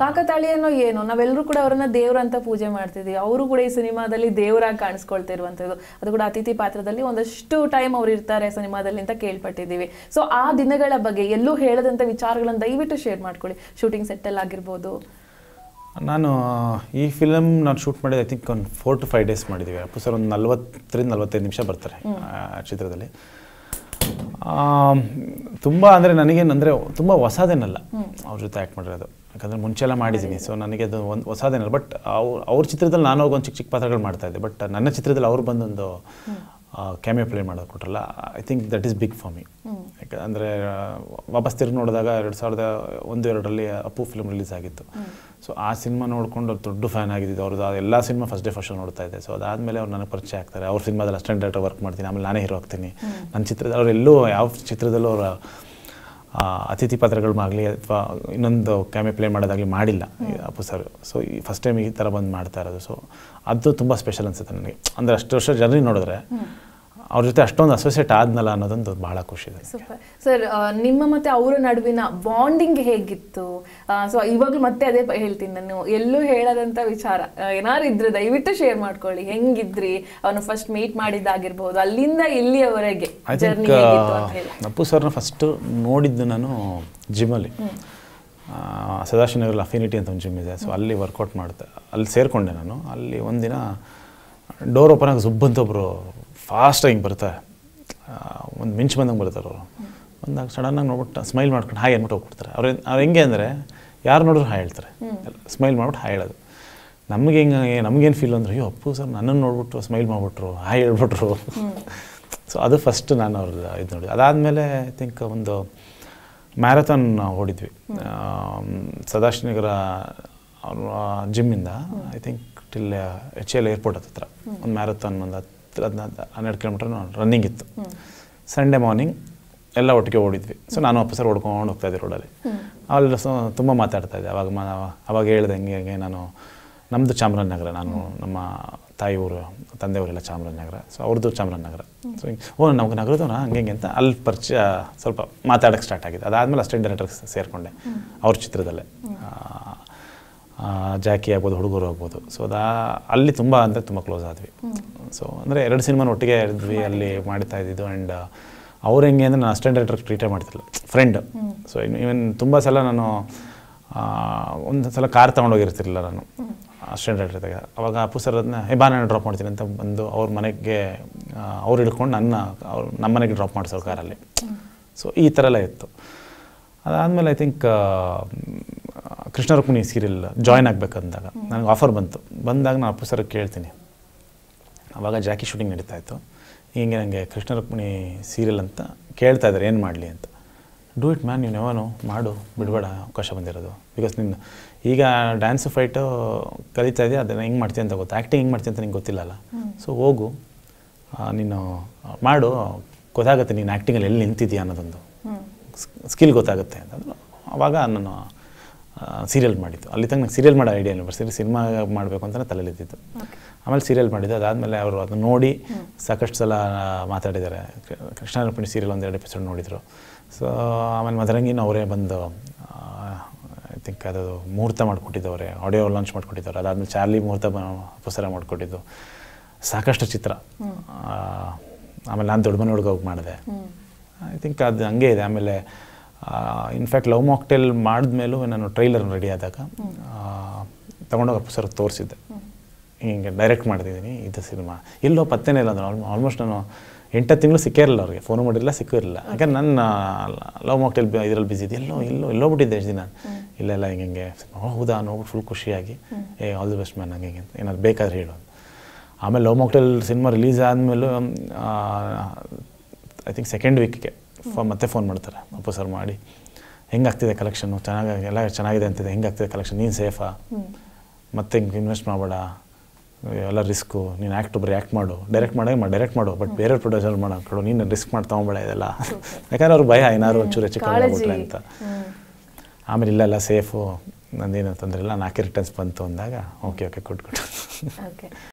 ಕಾಕತಾಳಿ ಅನ್ನೋ ಏನು ನಾವೆಲ್ಲರೂ ಕೂಡ ಅವರನ್ನ ದೇವ್ರ ಅಂತ ಪೂಜೆ ಮಾಡ್ತಿದ್ವಿ ಅವರು ಕೂಡ ಈ ಸಿನಿಮಾದಲ್ಲಿ ದೇವರಾಗಿ ಕಾಣಿಸ್ಕೊಳ್ತಿರುವಂಥದ್ದು ಅದು ಕೂಡ ಅತಿಥಿ ಪಾತ್ರದಲ್ಲಿ ಒಂದಷ್ಟು ಟೈಮ್ ಅವ್ರು ಇರ್ತಾರೆ ಸಿನಿಮಾದಲ್ಲಿ ಅಂತ ಕೇಳ್ಪಟ್ಟಿದ್ದೀವಿ ಸೊ ಆ ದಿನಗಳ ಬಗ್ಗೆ ಎಲ್ಲೂ ಹೇಳದಂತ ವಿಚಾರಗಳನ್ನು ದಯವಿಟ್ಟು ಶೇರ್ ಮಾಡ್ಕೊಳ್ಳಿ ಶೂಟಿಂಗ್ ಸೆಟ್ಟಲ್ಲಿ ಆಗಿರ್ಬೋದು ನಾನು ಈ ಫಿಲಮ್ ನಾನು ಶೂಟ್ ಮಾಡಿದ ಐ ಥಿಂಕ್ ಒಂದು ಫೋರ್ ಟು ಫೈವ್ ಡೇಸ್ ಮಾಡಿದ್ದೀವಿ ಅಪ್ಪು ಸರ್ ಒಂದು ನಲ್ವತ್ತರಿಂದ ನಲ್ವತ್ತೈದು ನಿಮಿಷ ಬರ್ತಾರೆ ಚಿತ್ರದಲ್ಲಿ ತುಂಬ ಅಂದರೆ ನನಗೇನಂದರೆ ತುಂಬ ಹೊಸದೇನಲ್ಲ ಅವ್ರ ಜೊತೆ ಆ್ಯಕ್ಟ್ ಮಾಡಿರೋದು ಯಾಕಂದರೆ ಎಲ್ಲ ಮಾಡಿದ್ದೀನಿ ಸೊ ನನಗೆ ಅದು ಒಂದು ಹೊಸದೇನಲ್ಲ ಬಟ್ ಅವ್ರ ಅವ್ರ ಚಿತ್ರದಲ್ಲಿ ನಾನು ಹೋಗಿ ಒಂದು ಚಿಕ್ಕ ಚಿಕ್ಕ ಪಾತ್ರಗಳು ಮಾಡ್ತಾ ಇದ್ದೆ ಬಟ್ ನನ್ನ ಚಿತ್ರದಲ್ಲಿ ಅವ್ರು ಬಂದೊಂದು ಕ್ಯಾಮಿಯೋ ಪ್ಲೇ ಮಾಡೋದು ಕೊಟ್ರಲ್ಲ I think that is big for me ಯಾಕೆ ಅಂದರೆ ವಾಪಸ್ ತಿರುಗಿ ನೋಡಿದಾಗ ಎರಡು ಸಾವಿರದ ಒಂದು ಎರಡರಲ್ಲಿ ಅಪ್ಪು ಫಿಲ್ಮ್ ರಿಲೀಸ್ ಆಗಿತ್ತು ಸೊ ಆ ಸಿನಿಮಾ ನೋಡಿಕೊಂಡು ಅವ್ರು ದೊಡ್ಡ ಫ್ಯಾನ್ ಆಗಿದ್ದು ಅವ್ರದ್ದು ಎಲ್ಲ cinema first day first show ನೋಡ್ತಾ ಇದ್ದೆ ಸೊ ಅದಾದಮೇಲೆ ಅವ್ರು ನನಗೆ ಪರಿಚಯ ಆಗ್ತಾರೆ ಅವ್ರ ಸಿನಿಮಾದಲ್ಲಿ ಅಸ್ಟೆಂಟ್ ಡೈರೆಕ್ಟರ್ ವರ್ಕ್ ಮಾಡ್ತೀನಿ ಆಮೇಲೆ ನಾನೇ ಹೀರೋ ಆಗ್ತೀನಿ ನನ್ನ ಚಿತ್ರದಲ್ಲಿ ಅವರೆಲ್ಲೂ ಯಾವ ಚಿತ್ರದಲ್ಲೂ ಅವರ ಅತಿಥಿ ಪಾತ್ರಗಳನ್ನಾಗಲಿ ಅಥವಾ ಇನ್ನೊಂದು ಕ್ಯಾಮೆ ಪ್ಲೇ ಮಾಡೋದಾಗಲಿ ಮಾಡಿಲ್ಲ ಅಪ್ಪು ಸರ್ ಸೊ ಈ ಫಸ್ಟ್ ಟೈಮ್ ಈ ಥರ ಬಂದು ಮಾಡ್ತಾ ಇರೋದು ಸೊ ಅದು ತುಂಬ ಸ್ಪೆಷಲ್ ಅನಿಸುತ್ತೆ ನನಗೆ ಅಂದರೆ ಅಷ್ಟು ವರ್ಷ ಜರ್ನಿ ನೋಡಿದ್ರೆ ಅವ್ರ ಜೊತೆ ಅಷ್ಟೊಂದು ಅಸೋಸಿಯೇಟ್ ಆದ್ನಲ್ಲ ಅನ್ನೋದೊಂದು ಬಹಳ ಖುಷಿ ಇದೆ ಸೂಪರ್ ಸರ್ ನಿಮ್ಮ ಮತ್ತೆ ಅವರ ನಡುವಿನ ಬಾಂಡಿಂಗ್ ಹೇಗಿತ್ತು ಸೊ ಇವಾಗಲೂ ಮತ್ತೆ ಅದೇ ಹೇಳ್ತೀನಿ ನಾನು ಎಲ್ಲೂ ಹೇಳದಂತ ವಿಚಾರ ಏನಾರು ಇದ್ರೆ ದಯವಿಟ್ಟು ಶೇರ್ ಮಾಡ್ಕೊಳ್ಳಿ ಹೆಂಗಿದ್ರಿ ಅವನು ಫಸ್ಟ್ ಮೀಟ್ ಮಾಡಿದ್ದಾಗಿರ್ಬೋದು ಅಲ್ಲಿಂದ ಇಲ್ಲಿಯವರೆಗೆ ಅಪ್ಪು ಸರ್ನ ಫಸ್ಟ್ ನೋಡಿದ್ದು ನಾನು ಜಿಮ್ಮಲ್ಲಿ ಸದಾಶಿವ ಅಫಿನಿಟಿ ಅಂತ ಒಂದು ಜಿಮ್ ಇದೆ ಸೊ ಅಲ್ಲಿ ವರ್ಕೌಟ್ ಮಾಡ್ತೆ ಅಲ್ಲಿ ಸೇರಿಕೊಂಡೆ ನಾನು ಅಲ್ಲಿ ಒಂದಿನ ಡೋರ್ ಓಪನ್ ಆಗಿ ಸುಬ್ಬಂತ ಒಬ್ರು ಒಬ್ಬರು ಫಾಸ್ಟಾಗಿ ಬರ್ತಾರೆ ಒಂದು ಮಿಂಚು ಬಂದಂಗೆ ಬರ್ತಾರೆ ಅವರು ಬಂದಾಗ ಸಡನ್ನಾಗಿ ನೋಡ್ಬಿಟ್ಟು ಸ್ಮೈಲ್ ಮಾಡ್ಕೊಂಡು ಹಾಯ್ ಅಂದ್ಬಿಟ್ಟು ಹೋಗ್ಬಿಡ್ತಾರೆ ಅವ್ರು ಅವ್ರು ಹೆಂಗೆ ಅಂದರೆ ಯಾರು ನೋಡಿದ್ರು ಹಾಯ್ ಹೇಳ್ತಾರೆ ಸ್ಮೈಲ್ ಮಾಡ್ಬಿಟ್ಟು ಹಾಯ್ ಹೇಳೋದು ನಮಗೆ ಹೆಂಗೆ ನಮಗೇನು ಫೀಲ್ ಅಂದ್ರೆ ಅಯ್ಯೋ ಅಪ್ಪು ಸರ್ ನನ್ನನ್ನು ನೋಡ್ಬಿಟ್ರು ಸ್ಮೈಲ್ ಮಾಡಿಬಿಟ್ರು ಹಾಯ್ ಹೇಳ್ಬಿಟ್ರು ಸೊ ಅದು ಫಸ್ಟ್ ನಾನು ಅವ್ರದ್ದು ಇದು ನೋಡಿ ಅದಾದಮೇಲೆ ಐ ಥಿಂಕ್ ಒಂದು ಮ್ಯಾರಥಾನ್ ಓಡಿದ್ವಿ ಸದಾಶಿವನಗರ ಜಿಮ್ಮಿಂದ I think till H L airport ಹತ್ತಿರ ಒಂದು ಮ್ಯಾರಥಾನ್ ಒಂದು ಹತ್ತಿರ ಹದಿನೈದು ಹನ್ನೆರಡು ಕಿಲೋಮೀಟ್ರ್ ರನ್ನಿಂಗ್ ಇತ್ತು ಸಂಡೇ ಮಾರ್ನಿಂಗ್ ಎಲ್ಲ ಒಟ್ಟಿಗೆ ಓಡಿದ್ವಿ ಸೊ ನಾನು ಆಫೀಸರ್ ಓಡ್ಕೊಂಡು ಹೋಗ್ತಾ ಇದ್ದೆ ರೋಡಲ್ಲಿ ಅವೆಲ್ಲ ಸೊ ತುಂಬ ಮಾತಾಡ್ತಾ ಇದ್ದೆ ಅವಾಗ ಅವಾಗ ಹೇಳಿದೆ ಹಂಗೆ ಹಂಗೆ ನಾನು ನಮ್ಮದು ಚಾಮರಾಜನಗರ ನಾನು ನಮ್ಮ ತಾಯಿ ಊರು ತಂದೆಯವರೆಲ್ಲ ಚಾಮರಾಜನಗರ ಸೊ ಅವ್ರದ್ದು ಚಾಮರಾಜನಗರ ಸೊ ಓ ನಮ್ಗೆ ನಗರದವನ ಹಂಗೆ ಹಂಗೆ ಅಂತ ಅಲ್ಲಿ ಪರಿಚಯ ಸ್ವಲ್ಪ ಮಾತಾಡೋಕ್ಕೆ ಸ್ಟಾರ್ಟ್ ಆಗಿದೆ ಅದಾದಮೇಲೆ ಅಷ್ಟೇ ಡೈರೆಕ್ಟರ್ ಸೇರಿಕೊಂಡೆ ಅವ್ರ ಚಿತ್ರದಲ್ಲೇ ಜಾಕಿ ಆಗ್ಬೋದು ಹುಡುಗರು ಆಗ್ಬೋದು ಸೊ ಅದಾ ಅಲ್ಲಿ ತುಂಬ ಅಂದರೆ ತುಂಬ ಕ್ಲೋಸ್ ಆದ್ವಿ ಸೊ ಅಂದರೆ ಎರಡು ಸಿನಿಮಾನ ಒಟ್ಟಿಗೆ ಇದ್ವಿ ಅಲ್ಲಿ ಮಾಡ್ತಾ ಇದ್ದಿದ್ದು ಆ್ಯಂಡ್ uh, ಅವ್ರು ಹೆಂಗೆ ಅಂದರೆ ನಾನು ಅಸ್ಟೆಂಟ್ ಡೈರೆಕ್ಟರ್ ಟ್ರೀಟೇ ಮಾಡ್ತಿಲ್ಲ ಫ್ರೆಂಡ್ ಸೊ ಇವನ್ ತುಂಬ ಸಲ ನಾನು ಒಂದು ಸಲ ಕಾರ್ ತೊಗೊಂಡೋಗಿರ್ತಿರಲಿಲ್ಲ ನಾನು ಅಸ್ಟೆಂಟ್ ಡೈರೆಕ್ಟರ್ ಅವಾಗ ಅಪ್ಪು ಸರ್ ಅದನ್ನ ಹೇ ಡ್ರಾಪ್ ಮಾಡ್ತೀನಿ ಅಂತ ಬಂದು ಅವ್ರ ಮನೆಗೆ ಅವ್ರು ಹಿಡ್ಕೊಂಡು ನನ್ನ ಅವ್ರು ನಮ್ಮ ಮನೆಗೆ ಡ್ರಾಪ್ ಮಾಡಿಸೋರು ಕಾರಲ್ಲಿ ಸೊ ಈ ಥರ ಎಲ್ಲ ಇತ್ತು ಅದಾದಮೇಲೆ I think Krishna Rukmini serial join ಆಗಬೇಕಂದಾಗ ನನಗೆ ಆಫರ್ ಬಂತು ಬಂದಾಗ ನಾನು ಅಪ್ಪು ಸರ್ ಕೇಳ್ತೀನಿ ಆವಾಗ ಜಾಕಿ ಶೂಟಿಂಗ್ ನಡೀತಾ ಇತ್ತು ಹೀಗೆ ನನಗೆ ಕೃಷ್ಣ ರುಕ್ಮಿಣಿ ಸೀರಿಯಲ್ ಅಂತ ಕೇಳ್ತಾ ಇದ್ದಾರೆ ಏನು ಮಾಡಲಿ ಅಂತ ಡೂ ಇಟ್ ಮ್ಯಾನ್ ನೀವು ಯಾವನು ಮಾಡು ಬಿಡಬೇಡ ಅವಕಾಶ ಬಂದಿರೋದು ಬಿಕಾಸ್ ನಿನ್ನ ಈಗ ಡ್ಯಾನ್ಸ್ ಫೈಟು ಕಲಿತಾ ಇದೆಯಾ ಅದನ್ನು ಹೆಂಗೆ ಮಾಡ್ತೀನಿ ಅಂತ ಗೊತ್ತು ಆ್ಯಕ್ಟಿಂಗ್ ಹೆಂಗೆ ಮಾಡ್ತೀನಿ ಅಂತ ನಿಂಗೆ ಗೊತ್ತಿಲ್ಲಲ್ಲ ಸೊ ಹೋಗು ನೀನು ಮಾಡು ಗೊತ್ತಾಗುತ್ತೆ ನೀನು ಆ್ಯಕ್ಟಿಂಗಲ್ಲಿ ಎಲ್ಲಿ ನಿಂತಿದ್ಯಾ ಅನ್ನೋದೊಂದು ಸ್ಕಿಲ್ ಗೊತ್ತಾಗುತ್ತೆ ಅಂತಂದ್ರೆ ಆವಾಗ ನಾನು ಸೀರಿಯಲ್ ಮಾಡಿದ್ದು ಅಲ್ಲಿ ತನಕ ನಂಗೆ ಸೀರಿಯಲ್ ಮಾಡೋ ಐಡಿಯಾ ಇಲ್ಲ ಬರ್ಸಿರಿ ಸಿನಿಮಾ ಮಾಡಬೇಕು ಅಂತಲೇ ತಲೆಲಿದ್ದಿತ್ತು ಆಮೇಲೆ ಸೀರಿಯಲ್ ಮಾಡಿದ್ದು ಅದಾದಮೇಲೆ ಅವರು ಅದನ್ನು ನೋಡಿ ಸಾಕಷ್ಟು ಸಲ ಮಾತಾಡಿದ್ದಾರೆ ರೂಪಣಿ ಸೀರಿಯಲ್ ಒಂದೆರಡು ಎಪಿಸೋಡ್ ನೋಡಿದರು ಸೊ ಆಮೇಲೆ ಮದರಂಗಿನ ಅವರೇ ಬಂದು ಐ ಥಿಂಕ್ ಅದು ಮುಹೂರ್ತ ಮಾಡಿಕೊಟ್ಟಿದ್ದವರೇ ಆಡಿಯೋ ಲಾಂಚ್ ಮಾಡಿಕೊಟ್ಟಿದ್ದವ್ರು ಅದಾದಮೇಲೆ ಚಾರ್ಲಿ ಮುಹೂರ್ತ ಪುಸರ ಮಾಡಿಕೊಟ್ಟಿದ್ದು ಸಾಕಷ್ಟು ಚಿತ್ರ ಆಮೇಲೆ ನಾನು ದೊಡ್ಡ ಮನೆ ಹೋಗಿ ಮಾಡಿದೆ ಐ ಥಿಂಕ್ ಅದು ಹಂಗೆ ಇದೆ ಆಮೇಲೆ ಇನ್ಫ್ಯಾಕ್ಟ್ ಲವ್ ಮಾಕ್ಟೇಲ್ ಮಾಡಿದ್ಮೇಲೂ ನಾನು ಟ್ರೈಲರ್ ರೆಡಿ ಆದಾಗ ಅಪ್ಪ ಸರ್ ತೋರಿಸಿದ್ದೆ ಹಿಂಗೆ ಡೈರೆಕ್ಟ್ ಮಾಡ್ತಿದ್ದೀನಿ ಇದು ಸಿನಿಮಾ ಇಲ್ಲೋ ಪತ್ತೇನೇ ಇಲ್ಲ ಅದನ್ನು ಆಲ್ಮೋಸ್ಟ್ ನಾನು ಎಂಟು ತಿಂಗಳು ಸಿಕ್ಕಿರಲಿಲ್ಲ ಅವ್ರಿಗೆ ಫೋನ್ ಮಾಡಿರಲಿಲ್ಲ ಸಿಕ್ಕಿರಲಿಲ್ಲ ಯಾಕೆ ನನ್ನ ಲವ್ ಮಾಕ್ಟೇಲ್ ಇದರಲ್ಲಿ ಬಿಸಿ ಇದೆ ಎಲ್ಲೋ ಎಲ್ಲೋ ಎಲ್ಲೋ ಬಿಟ್ಟಿದ್ದೆ ಎಷ್ಟು ದಿನ ಇಲ್ಲ ಇಲ್ಲ ಹಿಂಗೆ ಹಿಂಗೆ ಹೌದಾ ನೋಡ್ಬಿಟ್ಟು ಫುಲ್ ಖುಷಿಯಾಗಿ ಏ ಆಲ್ ದಿ ಬೆಸ್ಟ್ ಮ್ಯಾನ್ ಹಂಗೆ ಹಿಂಗೆ ಏನಾದ್ರು ಬೇಕಾದ್ರೆ ಹೇಳು ಆಮೇಲೆ ಲವ್ ಮಾಕ್ಟೇಲ್ ಸಿನಿಮಾ ರಿಲೀಸ್ ಆದಮೇಲೂ ಐ ಥಿಂಕ್ ಸೆಕೆಂಡ್ ವೀಕ್ಗೆ ಫೋ ಮತ್ತೆ ಫೋನ್ ಮಾಡ್ತಾರೆ ಅಪ್ಪು ಸರ್ ಮಾಡಿ ಹೆಂಗಾಗ್ತಿದೆ ಕಲೆಕ್ಷನ್ನು ಚೆನ್ನಾಗಿ ಎಲ್ಲ ಚೆನ್ನಾಗಿದೆ ಅಂತಿದೆ ಹೆಂಗಾಗ್ತಿದೆ ಕಲೆಕ್ಷನ್ ನೀನು ಸೇಫಾ ಮತ್ತೆ ಹಿಂಗೆ ಇನ್ವೆಸ್ಟ್ ಮಾಡಬೇಡ ಎಲ್ಲ ರಿಸ್ಕು ನೀನು ಆ್ಯಕ್ಟ್ ಒಬ್ಬರು ಆ್ಯಕ್ಟ್ ಮಾಡು ಡೈರೆಕ್ಟ್ ಮಾಡೋ ಮಾಡಿ ಡೈರೆಕ್ಟ್ ಮಾಡು ಬಟ್ ಬೇರೆ ಪ್ರೊಡ್ಯೂಸರ್ ಕೊಡು ನೀನು ರಿಸ್ಕ್ ಮಾಡಿ ತೊಗೊಂಬೇಡ ಇದೆಲ್ಲ ಯಾಕಂದ್ರೆ ಅವ್ರು ಭಯ ಏನಾದ್ರು ಒಂಚೂರು ಹೆಚ್ಚು ಕಮ್ಮಿ ಅಂತ ಆಮೇಲೆ ಇಲ್ಲ ಎಲ್ಲ ಸೇಫು ನಂದೇನು ತೊಂದರೆ ಇಲ್ಲ ನಾಲ್ಕೇ ರಿಟರ್ನ್ಸ್ ಬಂತು ಅಂದಾಗ ಓಕೆ ಓಕೆ ಓಕೆ